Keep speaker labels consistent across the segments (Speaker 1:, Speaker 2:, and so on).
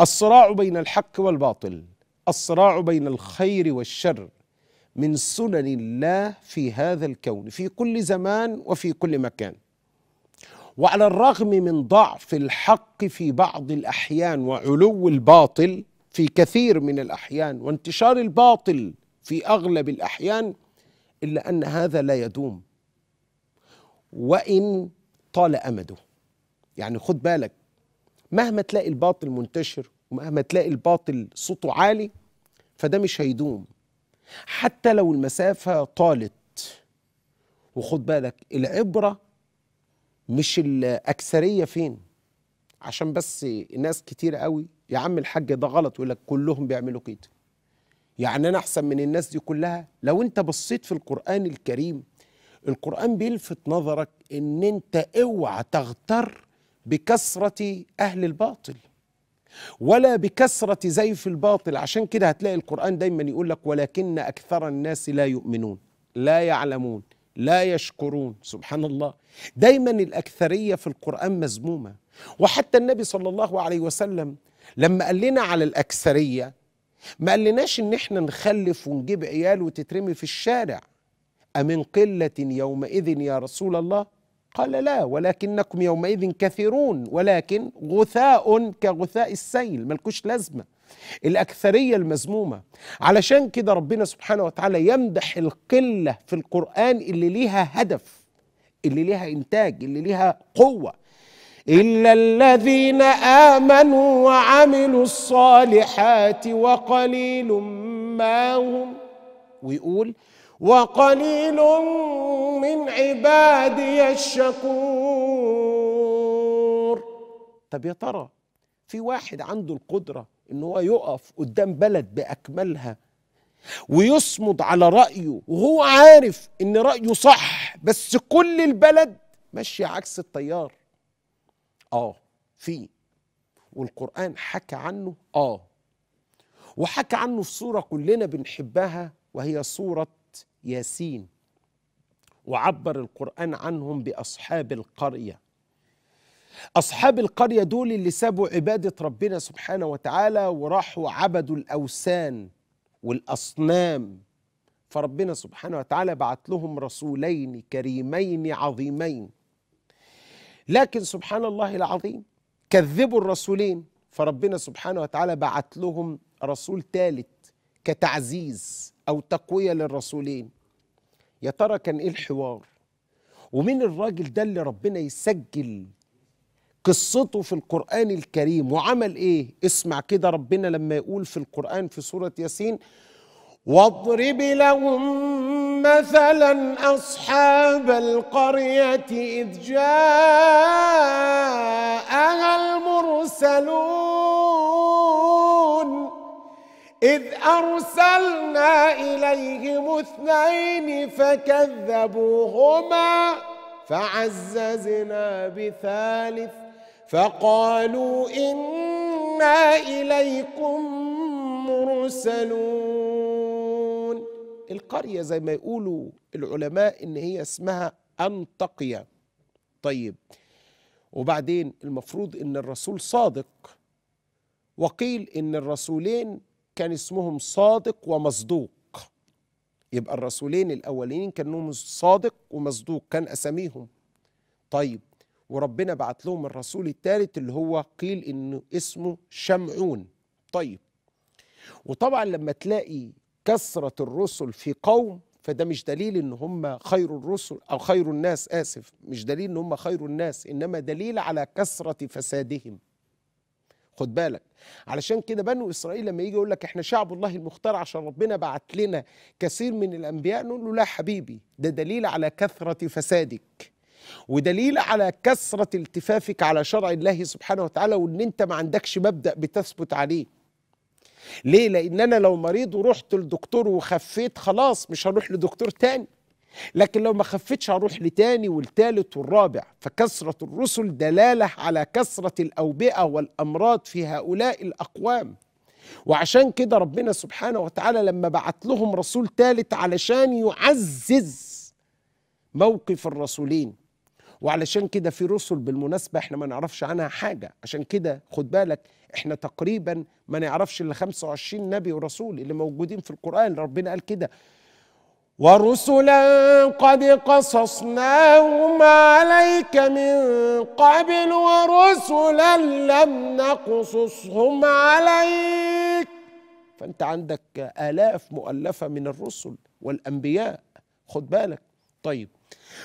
Speaker 1: الصراع بين الحق والباطل الصراع بين الخير والشر من سنن الله في هذا الكون في كل زمان وفي كل مكان وعلى الرغم من ضعف الحق في بعض الاحيان وعلو الباطل في كثير من الاحيان وانتشار الباطل في اغلب الاحيان الا ان هذا لا يدوم وان طال امده يعني خد بالك مهما تلاقي الباطل منتشر ومهما تلاقي الباطل صوته عالي فده مش هيدوم حتى لو المسافة طالت وخد بالك العبرة مش الأكثرية فين عشان بس ناس كتير قوي يا عم الحاج ده غلط يقول لك كلهم بيعملوا كده يعني أنا أحسن من الناس دي كلها لو أنت بصيت في القرآن الكريم القرآن بيلفت نظرك إن أنت اوعى تغتر بكثرة أهل الباطل ولا بكثرة زيف الباطل عشان كده هتلاقي القرآن دايما يقول لك ولكن أكثر الناس لا يؤمنون لا يعلمون لا يشكرون سبحان الله دايما الأكثرية في القرآن مذمومة وحتى النبي صلى الله عليه وسلم لما قال لنا على الأكثرية ما قالناش إن احنا نخلف ونجيب عيال وتترمي في الشارع أمن قلة يومئذ يا رسول الله قال لا ولكنكم يومئذ كثيرون ولكن غثاء كغثاء السيل ملكوش لازمة الأكثرية المزمومة علشان كده ربنا سبحانه وتعالى يمدح القلة في القرآن اللي ليها هدف اللي ليها إنتاج اللي ليها قوة إلا الذين آمنوا وعملوا الصالحات وقليل ما هم ويقول وقليل من عبادي الشكور طب يا ترى في واحد عنده القدرة ان هو يقف قدام بلد بأكملها ويصمد على رأيه وهو عارف ان رأيه صح بس كل البلد ماشي عكس التيار اه في والقرآن حكى عنه اه وحكى عنه في صورة كلنا بنحبها وهي صورة ياسين وعبر القرآن عنهم بأصحاب القرية أصحاب القرية دول اللي سابوا عبادة ربنا سبحانه وتعالى وراحوا عبدوا الأوثان والأصنام فربنا سبحانه وتعالى بعت لهم رسولين كريمين عظيمين لكن سبحان الله العظيم كذبوا الرسولين فربنا سبحانه وتعالى بعت لهم رسول ثالث كتعزيز أو تقوية للرسولين يا ترى كان ايه الحوار ومين الراجل ده اللي ربنا يسجل قصته في القرآن الكريم وعمل ايه اسمع كده ربنا لما يقول في القرآن في سورة ياسين واضرب لهم مثلا أصحاب القرية إذ جاءها المرسلون إذ أرسلنا إليهم اثنين فكذبوهما فعززنا بثالث فقالوا إنا إليكم مرسلون القرية زي ما يقولوا العلماء إن هي اسمها أنطقية طيب وبعدين المفروض إن الرسول صادق وقيل إن الرسولين كان اسمهم صادق ومصدوق يبقى الرسولين الأولين كانوا صادق ومصدوق كان أساميهم طيب وربنا بعت لهم الرسول الثالث اللي هو قيل إنه اسمه شمعون طيب وطبعا لما تلاقي كثرة الرسل في قوم فده مش دليل ان هم خير الرسل او خير الناس اسف مش دليل ان هم خير الناس انما دليل على كثره فسادهم خد بالك علشان كده بنو اسرائيل لما يجي يقول لك احنا شعب الله المختار عشان ربنا بعت لنا كثير من الانبياء نقول له لا حبيبي ده دليل على كثره فسادك ودليل على كثره التفافك على شرع الله سبحانه وتعالى وان انت ما عندكش مبدا بتثبت عليه ليه لان انا لو مريض ورحت لدكتور وخفيت خلاص مش هروح لدكتور تاني لكن لو ما خفتش هروح لتاني والتالت والرابع فكثرة الرسل دلالة على كثرة الأوبئة والأمراض في هؤلاء الأقوام وعشان كده ربنا سبحانه وتعالى لما بعت لهم رسول تالت علشان يعزز موقف الرسولين وعلشان كده في رسل بالمناسبة احنا ما نعرفش عنها حاجة عشان كده خد بالك احنا تقريبا ما نعرفش الا 25 نبي ورسول اللي موجودين في القرآن ربنا قال كده ورسلا قد قصصناهم عليك من قبل ورسلا لم نقصصهم عليك فانت عندك آلاف مؤلفة من الرسل والأنبياء خد بالك طيب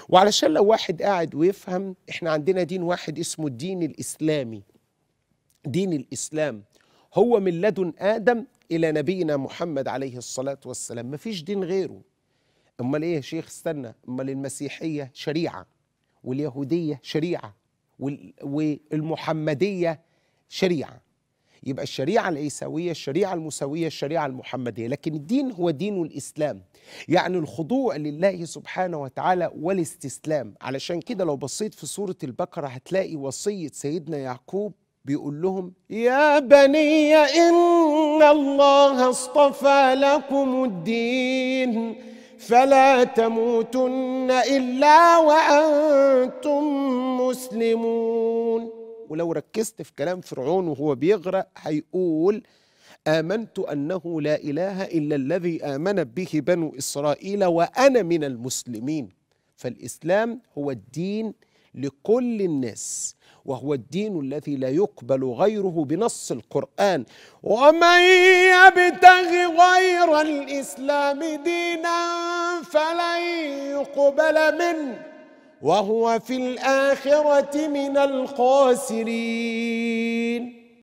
Speaker 1: وعلشان لو واحد قاعد ويفهم احنا عندنا دين واحد اسمه الدين الإسلامي دين الإسلام هو من لدن آدم إلى نبينا محمد عليه الصلاة والسلام مفيش دين غيره امال ايه يا شيخ استنى امال المسيحيه شريعه واليهوديه شريعه والمحمديه شريعه يبقى الشريعة العيسوية الشريعة المساويه الشريعة المحمدية لكن الدين هو دين الإسلام يعني الخضوع لله سبحانه وتعالى والاستسلام علشان كده لو بصيت في سورة البقرة هتلاقي وصية سيدنا يعقوب بيقول لهم يا بني إن الله اصطفى لكم الدين فلا تموتن إلا وأنتم مسلمون ولو ركزت في كلام فرعون وهو بيغرق هيقول آمنت أنه لا إله إلا الذي امن به بنو إسرائيل وأنا من المسلمين فالإسلام هو الدين لكل الناس وهو الدين الذي لا يقبل غيره بنص القرآن ومن يبتغ غير غير الإسلام دينا فلن يقبل منه وهو في الآخرة من الخاسرين